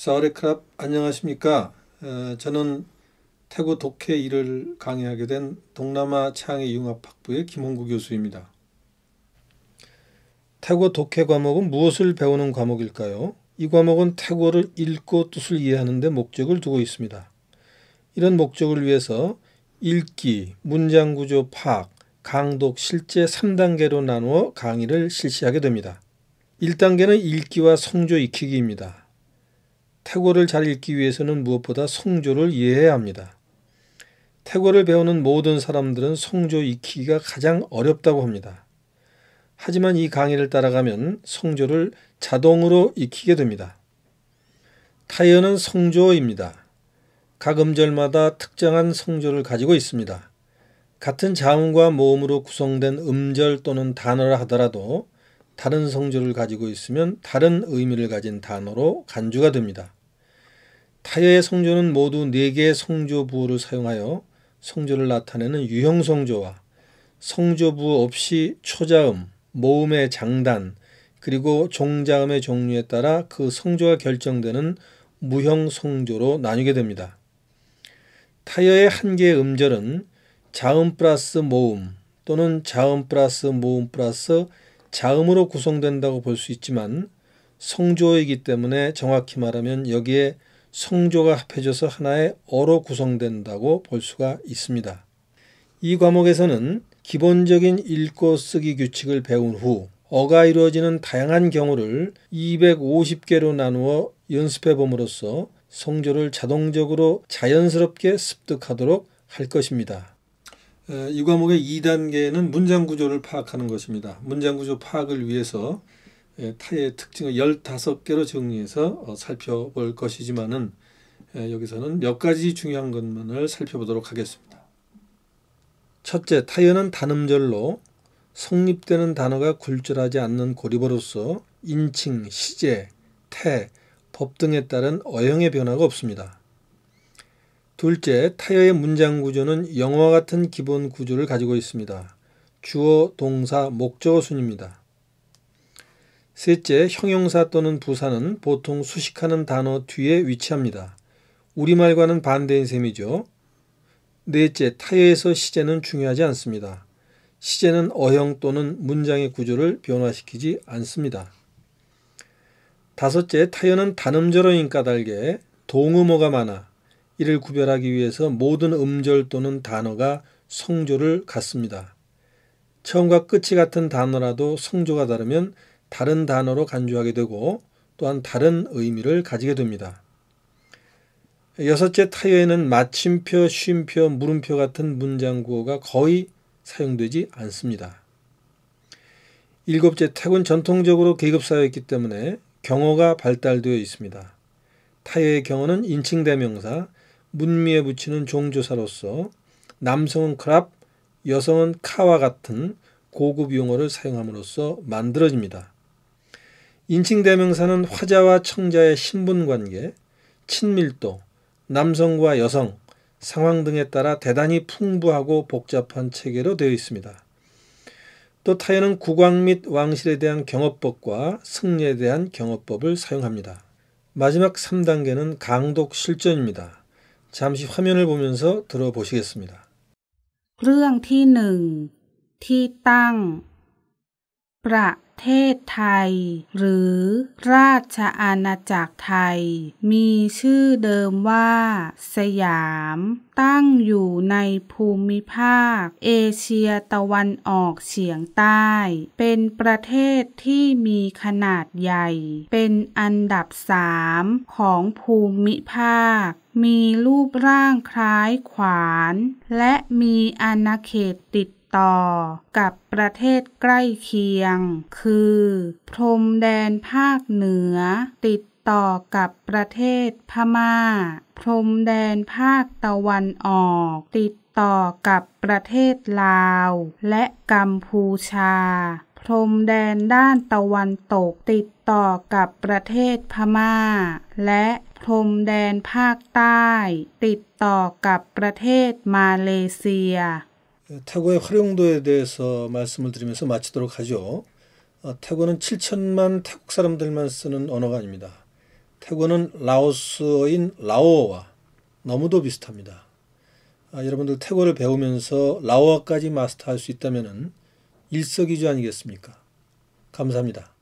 사우레크랍 안녕하십니까? 어, 저는 태국 독해 일을 강의하게 된 동남아 창의 융합학부의 김홍구 교수입니다. 태국 독해 과목은 무엇을 배우는 과목일까요? 이 과목은 태국어를 읽고 뜻을 이해하는 데 목적을 두고 있습니다. 이런 목적을 위해서 읽기, 문장 구조 파악, 강독 실제 3단계로 나누어 강의를 실시하게 됩니다. 1단계는 읽기와 성조 익히기입니다. 태고를 잘 읽기 위해서는 무엇보다 성조를 이해해야 합니다. 태고를 배우는 모든 사람들은 성조 익히기가 가장 어렵다고 합니다. 하지만 이 강의를 따라가면 성조를 자동으로 익히게 됩니다. 타이어는 성조입니다. 각 음절마다 특정한 성조를 가지고 있습니다. 같은 자음과 모음으로 구성된 음절 또는 단어라 하더라도 다른 성조를 가지고 있으면 다른 의미를 가진 단어로 간주가 됩니다. 타여의 성조는 모두 4개의 성조 부호를 사용하여 성조를 나타내는 유형 성조와 성조 부호 없이 초자음, 모음의 장단, 그리고 종자음의 종류에 따라 그 성조가 결정되는 무형 성조로 나뉘게 됩니다. 타여의 한 개의 음절은 자음 플러스 모음 또는 자음 플러스 모음 플러스 자음으로 구성된다고 볼 수 있지만 성조이기 때문에 정확히 말하면 여기에 성조가 합해져서 하나의 어로 구성된다고 볼 수가 있습니다. 이 과목에서는 기본적인 읽고 쓰기 규칙을 배운 후 어가 이루어지는 다양한 경우를 250개로 나누어 연습해 봄으로써 성조를 자동적으로 자연스럽게 습득하도록 할 것입니다. 이 과목의 2단계는 문장 구조를 파악하는 것입니다. 문장 구조 파악을 위해서 예, 타의 특징을 15개로 정리해서 어, 살펴볼 것이지만은 예, 여기서는 몇 가지 중요한 것만을 살펴보도록 하겠습니다. 첫째, 타연은 단음절로 성립되는 단어가 굴절하지 않는 고립어로서 인칭, 시제, 태, 법 등에 따른 어형의 변화가 없습니다. 둘째, 타여의 문장 구조는 영어와 같은 기본 구조를 가지고 있습니다. 주어, 동사, 목적어 순입니다. 셋째, 형용사 또는 부사는 보통 수식하는 단어 뒤에 위치합니다. 우리말과는 반대인 셈이죠. 넷째, 타해에서 시제는 중요하지 않습니다. 시제는 어형 또는 문장의 구조를 변화시키지 않습니다. 다섯째, 타연는 단음절어인 까닭에 동음어가 많아 이를 구별하기 위해서 모든 음절 또는 단어가 성조를 갖습니다. 처음과 끝이 같은 단어라도 성조가 다르면 다른 단어로 간주하게 되고 또한 다른 의미를 가지게 됩니다. 여섯째 타요에는 마침표, 쉼표, 물음표 같은 문장 구어가 거의 사용되지 않습니다. 일곱째 태은 전통적으로 계급사회였기 때문에 경어가 발달되어 있습니다. 타요의 경어는 인칭대명사, 문미에 붙이는 종조사로서 남성은 크랍, 여성은 카와 같은 고급 용어를 사용함으로써 만들어집니다. 인칭대명사는 화자와 청자의 신분관계, 친밀도, 남성과 여성, 상황 등에 따라 대단히 풍부하고 복잡한 체계로 되어 있습니다. 또 타연은 국왕 및 왕실에 대한 경업법과 승리에 대한 경업법을 사용합니다. 마지막 3단계는 강독 실전입니다. 잠시 화면을 보면서 들어보시겠습니다. เรื่อ 그เทศไทย หรือราชอาณาจักรไทย มีชื่อเดิมว่า สยาม ตั้งอยู่ในภูมิภาค เอเชียตะวันออกเฉียงใต้ เป็นประเทศที่มีขนาดใหญ่ เป็นอันดับสามของภูมิภาค มีรูปร่างคล้ายขวาน และมีอาณาเขตติดต่อกับประเทศใกล้เคียง คือ พรมแดนภาคเหนือ ติดต่อกับประเทศพมา่า พรมแดนภาคตะวันออก ติดต่อกับประเทศลาว และกัมพูชา พรมแดนด้านตะวันตก ติดต่อกับประเทศพมา่า และพรมแดนภาคใต้ ติดต่อกับประเทศมาเลเซีย그 태고의 활용도에 대해서 말씀을 드리면서 마치도록 하죠. 어, 태고는 7천만 태국 사람들만 쓰는 언어가 아닙니다. 태고는 라오스어인 라오어와 너무도 비슷합니다. 아, 여러분들 태고를 배우면서 라오어까지 마스터할 수 있다면 일석이조 아니겠습니까? 감사합니다.